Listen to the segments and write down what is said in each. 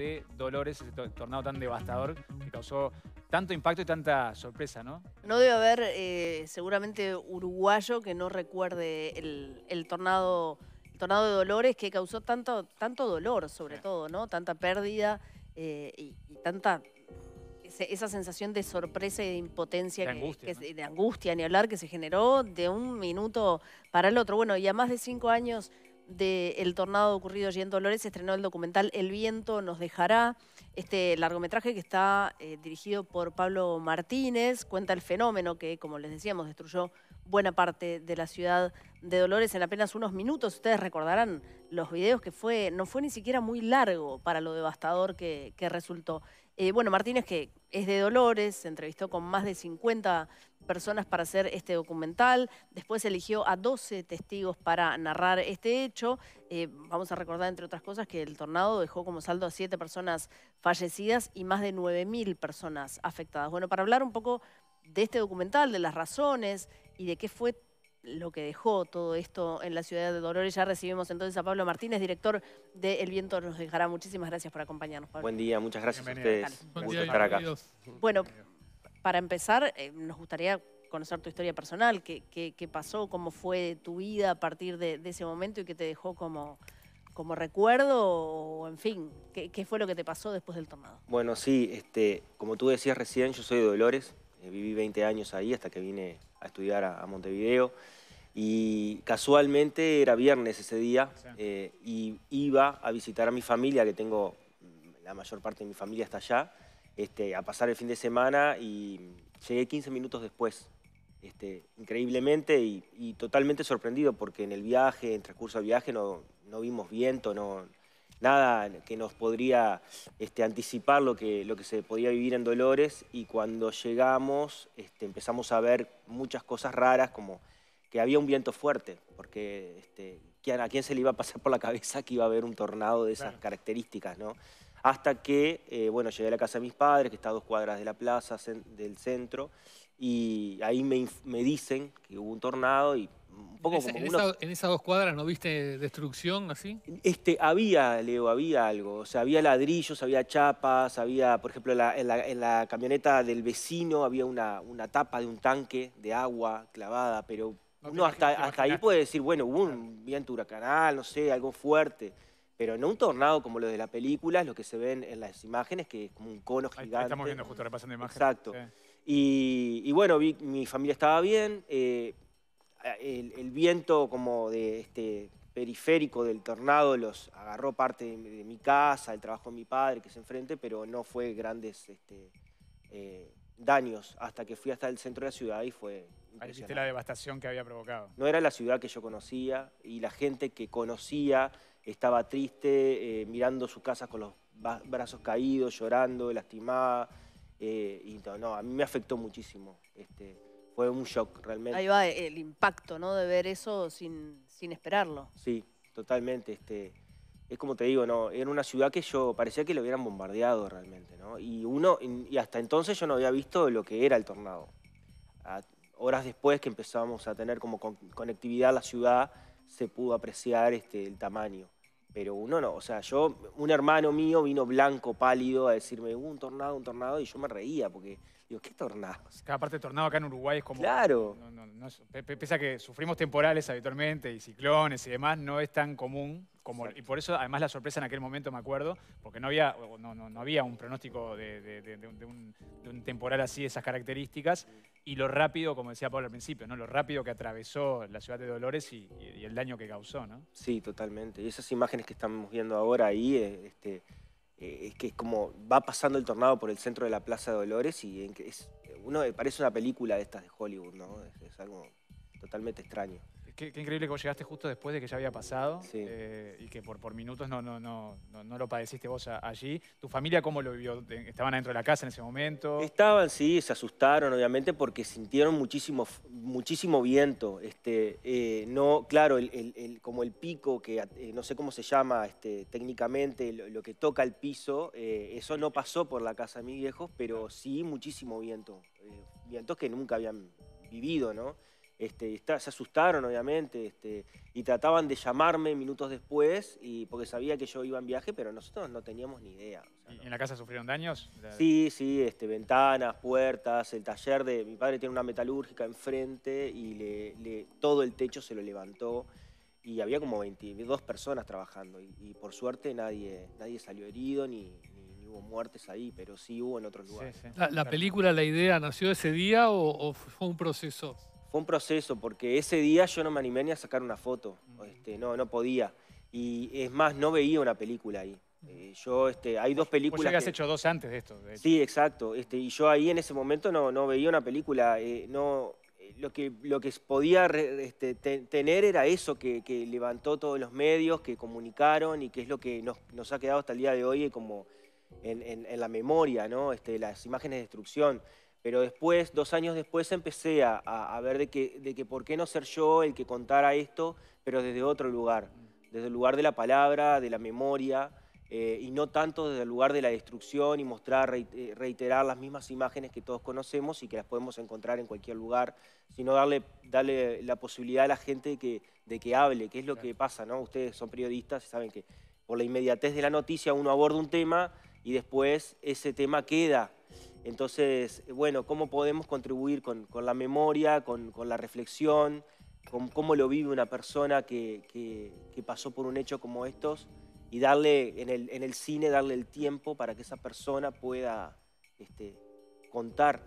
de Dolores, ese tornado tan devastador que causó tanto impacto y tanta sorpresa, ¿no? No debe haber eh, seguramente uruguayo que no recuerde el, tornado tornado de Dolores que causó tanto, tanto dolor, sobre todo, ¿no? Tanta pérdida eh, y, tanta esa sensación de sorpresa y de impotencia, de, angustia, de angustia, ni hablar, que se generó de un minuto para el otro. Bueno, y a más de cinco años del tornado ocurrido allí en Dolores estrenó el documental El viento nos dejará, este largometraje que está eh, dirigido por Pablo Martínez, cuenta el fenómeno que, como les decíamos, destruyó buena parte de la ciudad de Dolores en apenas unos minutos. Ustedes recordarán los videos que fue, no fue ni siquiera muy largo para lo devastador que, resultó. Eh, bueno, Martínez, que es de Dolores, se entrevistó con más de 50 personas para hacer este documental, después eligió a 12 testigos para narrar este hecho. Eh, vamos a recordar, entre otras cosas, que el tornado dejó como saldo a 7 personas fallecidas y más de 9.000 personas afectadas. Bueno, para hablar un poco de este documental, de las razones y de qué fue lo que dejó todo esto en la ciudad de Dolores. Ya recibimos entonces a Pablo Martínez, director de El Viento nos dejará. Muchísimas gracias por acompañarnos, Pablo. Buen día, muchas gracias a ustedes. Buen día. estar acá. Bueno, para empezar, eh, nos gustaría conocer tu historia personal, qué, pasó, cómo fue tu vida a partir de, ese momento y qué te dejó como, como recuerdo o, en fin, ¿qué, fue lo que te pasó después del tornado? Bueno, sí, este, como tú decías recién, yo soy de Dolores, eh, viví 20 años ahí hasta que vine a estudiar a, Montevideo y casualmente era viernes ese día eh, y iba a visitar a mi familia, que tengo la mayor parte de mi familia está allá, este, a pasar el fin de semana y llegué 15 minutos después. Este, increíblemente y, totalmente sorprendido porque en el viaje, en transcurso del viaje, no, vimos viento, nada que nos podría este, anticipar lo que, se podía vivir en Dolores y cuando llegamos empezamos a ver muchas cosas raras como que había un viento fuerte, porque este, ¿a quién se le iba a pasar por la cabeza que iba a haber un tornado de esas características? ¿no? Hasta que, eh, bueno, llegué a la casa de mis padres, que está a dos cuadras de la plaza, del centro, y ahí me, dicen que hubo un tornado y un poco en, como en esas dos cuadras no viste destrucción así? Este, había, Leo, había algo. O sea, había ladrillos, había chapas, había, por ejemplo, en, la, camioneta del vecino había una, tapa de un tanque de agua clavada, pero no, hasta, hasta ahí puede decir, bueno, hubo un viento huracanal, no sé, algo fuerte pero no un tornado como lo de la película, lo que se ven en las imágenes, que es como un cono gigante. estamos viendo justo repasando imágenes. Exacto. Y, bueno, mi familia estaba bien, eh, el, viento como de este periférico del tornado los agarró parte de, mi casa, el trabajo de mi padre que se enfrente, pero no fue grandes este, eh, daños hasta que fui hasta el centro de la ciudad y fue Ahí la devastación que había provocado. No era la ciudad que yo conocía y la gente que conocía estaba triste, eh, mirando su casa con los brazos caídos, llorando, lastimada. Eh, y no, a mí me afectó muchísimo. Este, fue un shock realmente. Ahí va el impacto, ¿no? De ver eso sin, sin esperarlo. Sí, totalmente. Este, es como te digo, no, era una ciudad que yo parecía que lo hubieran bombardeado realmente, ¿no? Y uno, y hasta entonces yo no había visto lo que era el tornado. horas después que empezamos a tener como conectividad a la ciudad, se pudo apreciar este, el tamaño. Pero uno no, o sea, yo, un hermano mío vino blanco, pálido, a decirme, un tornado, un tornado, y yo me reía porque Digo, ¿qué tornado? Cada parte de tornado acá en Uruguay es como... Claro. pese a que sufrimos temporales habitualmente y ciclones y demás, no es tan común. Como, y por eso, además, la sorpresa en aquel momento, me acuerdo, porque no había, no, había un pronóstico de, un, temporal así, de esas características, y lo rápido, como decía Pablo al principio, ¿no? lo rápido que atravesó la ciudad de Dolores y, el daño que causó. ¿no? Sí, totalmente. Y esas imágenes que estamos viendo ahora ahí, eh, este, es eh, que es como va pasando el tornado por el centro de la Plaza de Dolores y es, uno eh, parece una película de estas de Hollywood, ¿no? es algo totalmente extraño. Qué, increíble que vos llegaste justo después de que ya había pasado eh, y que por, minutos no, lo padeciste vos allí. ¿Tu familia cómo lo vivió? ¿Estaban adentro de la casa en ese momento? Estaban, sí, se asustaron obviamente porque sintieron muchísimo, muchísimo viento. Este, eh, no, claro, como el pico, que eh, no sé cómo se llama este, técnicamente, lo, que toca el piso, eso no pasó por la casa de mis viejos, pero sí muchísimo viento. vientos que nunca habían vivido, ¿no? Este, se asustaron, obviamente, este, y trataban de llamarme minutos después, y, porque sabía que yo iba en viaje, pero nosotros no teníamos ni idea. ¿En la casa sufrieron daños? Sí, sí, este, ventanas, puertas, el taller de... Mi padre tiene una metalúrgica enfrente y le, todo el techo se lo levantó y había como 22 personas trabajando y, por suerte nadie, nadie salió herido ni, hubo muertes ahí, pero sí hubo en otros lugares. ¿La, película, la idea, nació ese día o, o fue un proceso? fue un proceso, porque ese día yo no me animé ni a sacar una foto, este, no, no podía. Y es más, no veía una película ahí. Eh, yo, este, hay dos películas... Vos ya has hecho dos antes de esto. sí, exacto. Este, y yo ahí en ese momento no, no veía una película. Eh, no, eh, lo, que, lo que podía este, tener era eso que, levantó todos los medios, que comunicaron y que es lo que nos, nos ha quedado hasta el día de hoy como en, la memoria, ¿no? Este, las imágenes de destrucción. Pero después, dos años después, empecé a, ver de que, de que por qué no ser yo el que contara esto, pero desde otro lugar, desde el lugar de la palabra, de la memoria, eh, y no tanto desde el lugar de la destrucción y mostrar, eh, reiterar las mismas imágenes que todos conocemos y que las podemos encontrar en cualquier lugar, sino darle, darle la posibilidad a la gente de que, de que hable, que es lo que pasa, ¿no? Ustedes son periodistas y saben que por la inmediatez de la noticia uno aborda un tema y después ese tema queda entonces, bueno, ¿cómo podemos contribuir con, la memoria, con, la reflexión, con cómo lo vive una persona que, pasó por un hecho como estos? y darle en el, cine, darle el tiempo para que esa persona pueda este, contar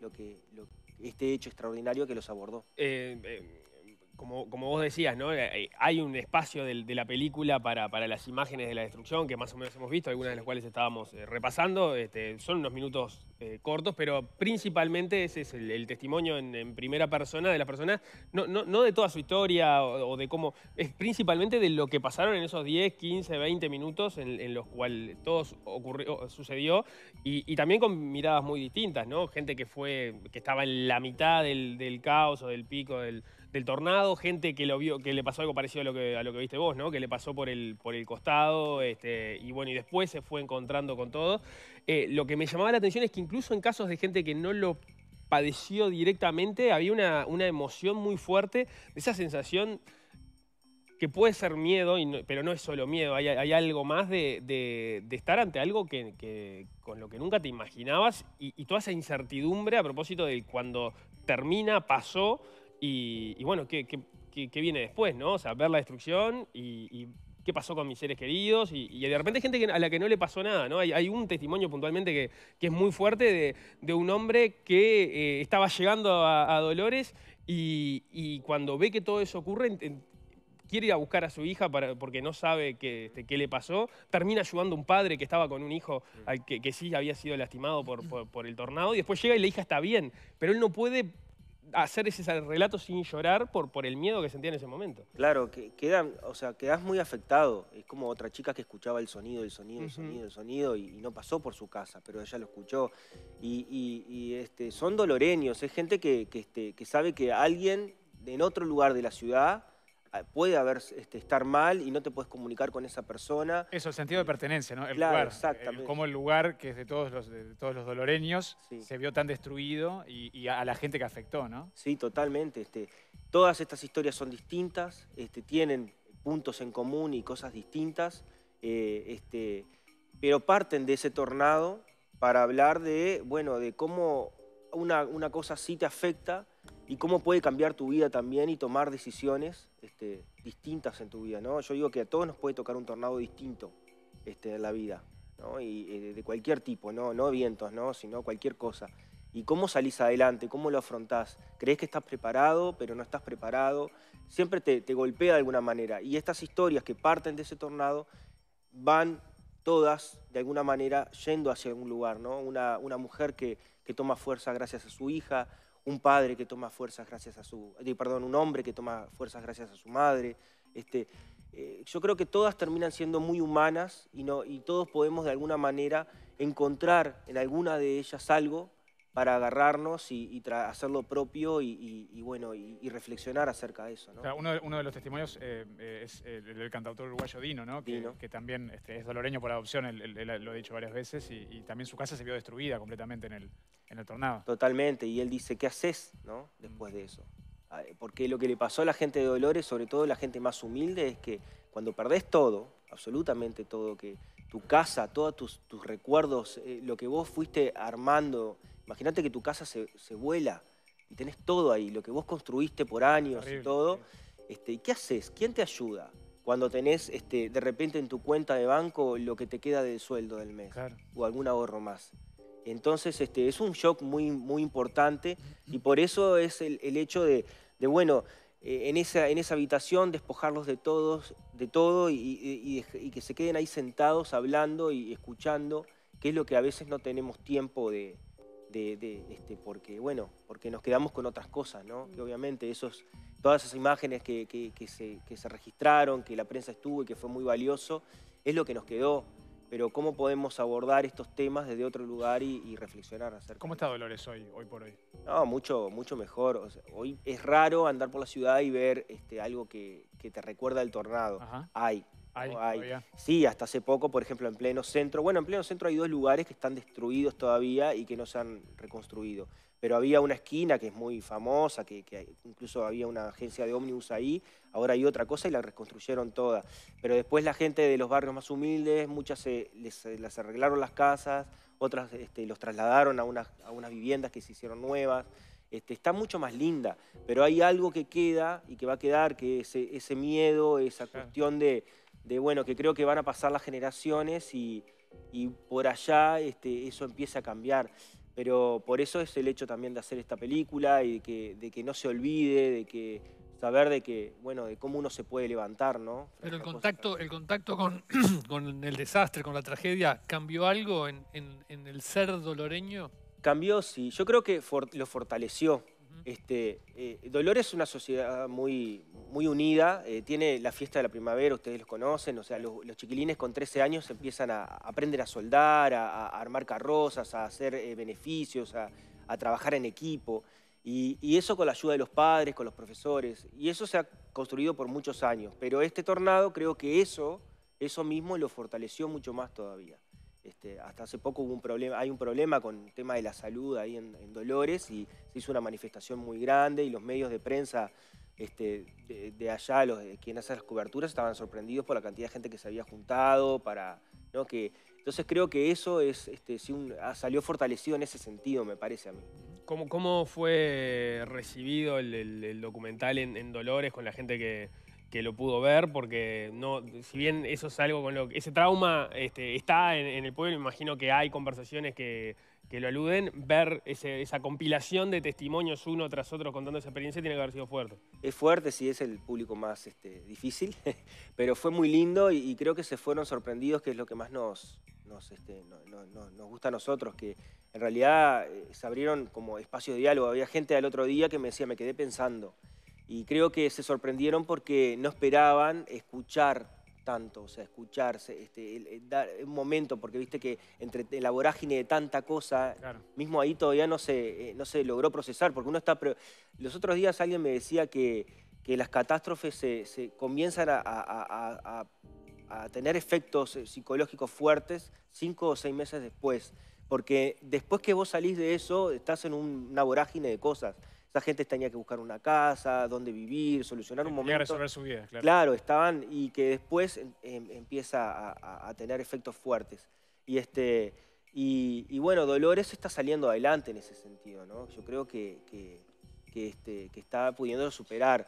lo, que, este hecho extraordinario que los abordó. Eh, eh, como, vos decías, ¿no? Eh, eh, hay un espacio de, la película para, las imágenes de la destrucción que más o menos hemos visto, algunas de las cuales estábamos eh, repasando. Este, son unos minutos cortos, pero principalmente ese es el, testimonio en, primera persona de las personas, no, de toda su historia o, de cómo, es principalmente de lo que pasaron en esos 10, 15, 20 minutos en, los cuales todo ocurrió, sucedió y, también con miradas muy distintas, ¿no? Gente que fue, que estaba en la mitad del, del caos o del pico del del tornado, gente que lo vio, que le pasó algo parecido a lo que, a lo que viste vos, ¿no? Que le pasó por el, por el costado, este, y bueno, y después se fue encontrando con todo. Eh, lo que me llamaba la atención es que incluso en casos de gente que no lo padeció directamente, había una, emoción muy fuerte, esa sensación que puede ser miedo, pero no es solo miedo, hay, algo más de, estar ante algo que, con lo que nunca te imaginabas y toda esa incertidumbre a propósito de cuando termina, pasó, y, bueno, ¿qué, qué, viene después, no? O sea, ver la destrucción y, qué pasó con mis seres queridos y, de repente hay gente a la que no le pasó nada, ¿no? Hay, un testimonio puntualmente que, es muy fuerte de, un hombre que eh, estaba llegando a, Dolores y, cuando ve que todo eso ocurre... quiere ir a buscar a su hija para, porque no sabe este, qué, le pasó, termina ayudando a un padre que estaba con un hijo que, sí había sido lastimado por, el tornado y después llega y la hija está bien, pero él no puede hacer ese relato sin llorar por, por el miedo que sentía en ese momento. Claro, que, quedan, o sea, quedás muy afectado. Es como otra chica que escuchaba el sonido, el sonido, el sonido, el sonido, y, no pasó por su casa, pero ella lo escuchó. Y, este, son doloreños, es gente que, que, este, que sabe que alguien en otro lugar de la ciudad puede haber, este, estar mal y no te puedes comunicar con esa persona. Eso, el sentido de pertenencia, ¿no? claro, Exactamente. como el lugar que es de todos los, todos los doloreños se vio tan destruido y, a la gente que afectó, ¿no? Sí, totalmente. Este, todas estas historias son distintas, este, tienen puntos en común y cosas distintas, eh, este, pero parten de ese tornado para hablar de, bueno, de cómo una, una cosa sí te afecta y cómo puede cambiar tu vida también y tomar decisiones este, distintas en tu vida, Yo digo que a todos nos puede tocar un tornado distinto este, en la vida, Y eh, de cualquier tipo, ¿no? vientos, ¿no? Sino cualquier cosa. ¿Y cómo salís adelante? ¿Cómo lo afrontás? ¿Crees que estás preparado, pero no estás preparado? Siempre te, golpea de alguna manera. Y estas historias que parten de ese tornado van todas, de alguna manera, yendo hacia algún lugar, ¿no? Una, mujer que toma fuerza gracias a su hija, un padre que toma fuerzas gracias a su, perdón, un hombre que toma fuerzas gracias a su madre. Este, eh, yo creo que todas terminan siendo muy humanas y, no, y todos podemos de alguna manera encontrar en alguna de ellas algo para agarrarnos y, hacer hacerlo propio y, bueno, y, reflexionar acerca de eso. uno, de, los testimonios eh, es el del cantautor uruguayo Dino, Que, también este, es doloreño por adopción, lo he dicho varias veces, y, también su casa se vio destruida completamente en el, tornado. Totalmente, y él dice, ¿qué haces después de eso? Ah, eh, porque lo que le pasó a la gente de Dolores, sobre todo la gente más humilde, es que cuando perdés todo, absolutamente todo, que tu casa, todos tus, tus recuerdos, eh, lo que vos fuiste armando, Imagínate que tu casa se, vuela y tenés todo ahí, lo que vos construiste por años y todo. Este, ¿Qué haces? ¿Quién te ayuda? Cuando tenés este, de repente en tu cuenta de banco lo que te queda del sueldo del mes o algún ahorro más. Entonces este, es un shock muy, muy importante y por eso es el, hecho de, bueno, eh, en, esa, en esa habitación despojarlos de, todos, de todo y, y que se queden ahí sentados hablando y escuchando, que es lo que a veces no tenemos tiempo de, de, este, porque, bueno, porque nos quedamos con otras cosas, ¿no? Que obviamente esos, todas esas imágenes que, que, se, que se registraron, que la prensa estuvo y que fue muy valioso, es lo que nos quedó pero cómo podemos abordar estos temas desde otro lugar y, reflexionar acerca. ¿Cómo está Dolores hoy, hoy por hoy? No, mucho, mucho mejor. hoy es raro andar por la ciudad y ver este, algo que, que te recuerda el tornado. Ajá. Hay, Sí, hasta hace poco, por ejemplo, en pleno centro. Bueno, en pleno centro hay dos lugares que están destruidos todavía y que no se han reconstruido. Pero había una esquina que es muy famosa, que, incluso había una agencia de ómnibus ahí. Ahora hay otra cosa y la reconstruyeron toda. Pero después la gente de los barrios más humildes, muchas se, les, eh, arreglaron las casas, otras este, los trasladaron a unas, a unas viviendas que se hicieron nuevas. Este, está mucho más linda, pero hay algo que queda y que va a quedar, que es eh, ese miedo, esa cuestión de, de bueno, que creo que van a pasar las generaciones y, por allá este, eso empieza a cambiar. Pero por eso es el hecho también de hacer esta película y de que, no se olvide, de que saber de que, bueno, de cómo uno se puede levantar, ¿no? Pero el contacto, el contacto con, el desastre, con la tragedia, ¿cambió algo en, el ser doloreño? Cambió, sí. Yo creo que lo fortaleció. Este, eh, Dolores es una sociedad muy, muy unida, eh, tiene la fiesta de la primavera, ustedes los conocen, o sea, los, chiquilines con 13 años empiezan a, aprender a soldar, a, armar carrozas, a hacer eh, beneficios, a, trabajar en equipo, y, y, eso con la ayuda de los padres, con los profesores, y eso se ha construido por muchos años, pero este tornado creo que eso, eso mismo lo fortaleció mucho más todavía. Este, hasta hace poco hubo un problema, hay un problema con el tema de la salud ahí en, Dolores y se hizo una manifestación muy grande y los medios de prensa este, de, allá, los quienes hacen las coberturas, estaban sorprendidos por la cantidad de gente que se había juntado para. Que, entonces creo que eso es, este, salió fortalecido en ese sentido, me parece a mí. ¿Cómo, cómo fue recibido el, documental en Dolores con la gente que, que lo pudo ver, porque no, si bien eso es algo con lo que. Ese trauma este, está en, el pueblo, imagino que hay conversaciones que, que lo aluden. Ver ese, esa compilación de testimonios uno tras otro contando esa experiencia tiene que haber sido fuerte. Es fuerte, si es el público más este, difícil, pero fue muy lindo y, creo que se fueron sorprendidos, que es lo que más nos, nos, este, nos gusta a nosotros, que en realidad eh, se abrieron como espacios de diálogo. Había gente al otro día que me decía, me quedé pensando. Y creo que se sorprendieron porque no esperaban escuchar tanto, o sea, escucharse, este, dar un momento, porque viste que entre la vorágine de tanta cosa, mismo ahí todavía no se, eh, no se logró procesar, porque uno está... los otros días alguien me decía que, que las catástrofes se, comienzan a, tener efectos eh, psicológicos fuertes cinco o seis meses después, porque después que vos salís de eso, estás en una vorágine de cosas. Esa gente tenía que buscar una casa, dónde vivir, solucionar un momento. resolver su vida, claro. Claro, estaban y que después em, em, empieza a, tener efectos fuertes. Y, este, y, bueno, Dolores está saliendo adelante en ese sentido, ¿no? Yo creo que, que, que, este, que está pudiendo superar.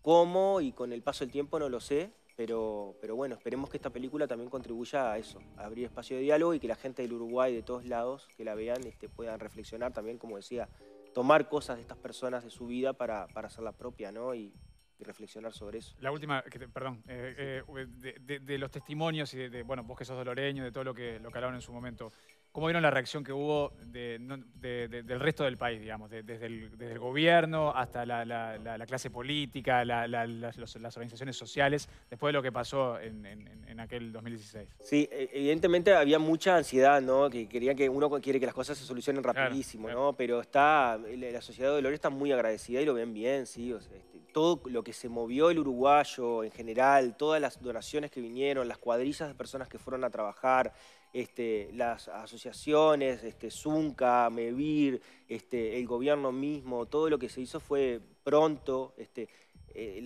¿Cómo y con el paso del tiempo no lo sé? Pero, pero bueno, esperemos que esta película también contribuya a eso, a abrir espacio de diálogo y que la gente del Uruguay, de todos lados, que la vean, este, puedan reflexionar también, como decía, tomar cosas de estas personas de su vida para, para la propia, ¿no? Y, reflexionar sobre eso. La última, que perdón, eh, eh, de, los testimonios y bueno, vos que sos doloreño, de todo lo que, lo que en su momento, ¿Cómo vieron la reacción que hubo del resto del país, digamos? Desde el, gobierno hasta la, clase política, las organizaciones sociales, después de lo que pasó en, aquel 2016. Sí, e, evidentemente había mucha ansiedad, ¿no? Que querían que uno quiere que las cosas se solucionen rapidísimo, ¿no? Pero está, la sociedad de Dolores está muy agradecida y lo ven bien, sí. Este, todo lo que se movió el uruguayo en general, todas las donaciones que vinieron, las cuadrillas de personas que fueron a trabajar, este, las asociaciones, este, Zunca, Mevir, este, el gobierno mismo, todo lo que se hizo fue pronto, este, eh,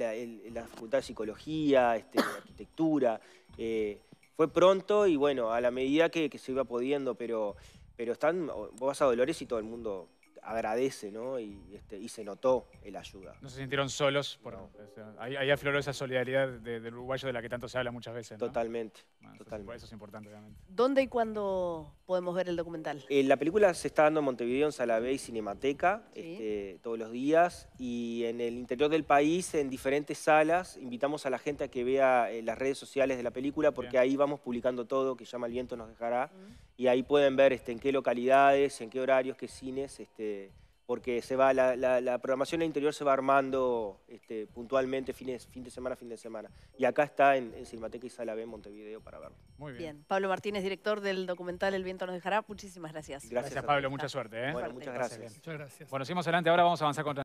la, Facultad de Psicología, Arquitectura, eh, fue pronto y bueno, a la medida que, se iba pudiendo, pero, están, vos vas a Dolores y todo el mundo agradece, Y, se notó el ayuda. No se sintieron solos, por, ahí, afloró esa solidaridad del uruguayo de la que tanto se habla muchas veces. Totalmente. Totalmente. Eso es importante, obviamente. ¿Dónde y cuándo podemos ver el documental? Eh, la película se está dando en Montevideo, en Sala y Cinemateca, este, todos los días. Y en el interior del país, en diferentes salas, invitamos a la gente a que vea eh, las redes sociales de la película, porque ahí vamos publicando todo, que llama El viento nos dejará. Mm. Y ahí pueden ver este, en qué localidades, en qué horarios, qué cines... Este, porque se va, la, la, la programación del interior se va armando este, puntualmente fines, fin de semana, fin de semana. Y acá está en, Cinemateca y Sala en Montevideo para verlo. Muy bien. Pablo Martínez, director del documental El viento nos dejará. Muchísimas gracias. Gracias, Pablo. Mucha suerte. ¿eh? Bueno, muchas gracias. Muchas gracias. Bueno, seguimos adelante. Ahora vamos a avanzar con...